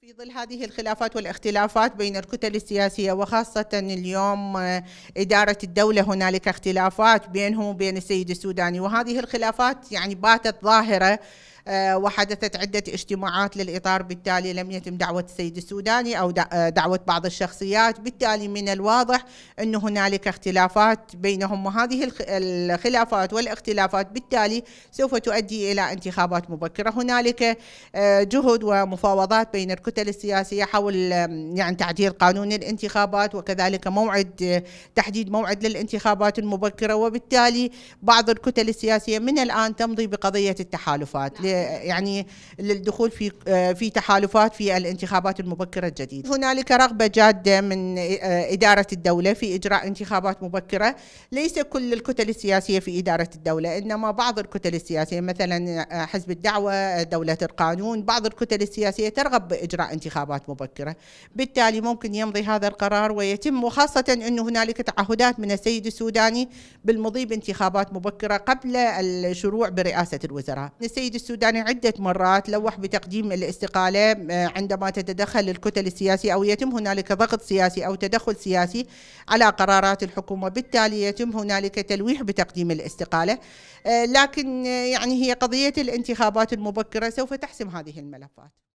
في ظل هذه الخلافات والاختلافات بين الكتل السياسية وخاصة اليوم آه، إدارة الدولة هنالك اختلافات بينهم وبين السيد السوداني وهذه الخلافات يعني باتت ظاهرة آه، وحدثت عدة اجتماعات للإطار بالتالي لم يتم دعوة السيد السوداني أو آه، دعوة بعض الشخصيات بالتالي من الواضح أن هنالك اختلافات بينهم وهذه الخلافات والاختلافات بالتالي سوف تؤدي إلى انتخابات مبكرة هنالك آه، جهد ومفاوضات بين الكتل السياسية حول يعني تعديل قانون الانتخابات وكذلك موعد تحديد موعد للانتخابات المبكرة وبالتالي بعض الكتل السياسية من الآن تمضي بقضية التحالفات نعم. يعني للدخول في آه، في تحالفات في الانتخابات المبكره الجديده. هنالك رغبه جاده من آه، اداره الدوله في اجراء انتخابات مبكره، ليس كل الكتل السياسيه في اداره الدوله، انما بعض الكتل السياسيه مثلا آه، حزب الدعوه، دوله القانون، بعض الكتل السياسيه ترغب باجراء انتخابات مبكره، بالتالي ممكن يمضي هذا القرار ويتم وخاصه انه هنالك تعهدات من السيد السوداني بالمضي بانتخابات مبكره قبل الشروع برئاسه الوزراء. السيد السوداني الكرداني عدة مرات لوح بتقديم الاستقالة آه، عندما تتدخل الكتل السياسية أو يتم هنالك ضغط سياسي أو تدخل سياسي على قرارات الحكومة بالتالي يتم هنالك تلويح بتقديم الاستقالة آه، لكن آه، يعني هي قضية الانتخابات المبكرة سوف تحسم هذه الملفات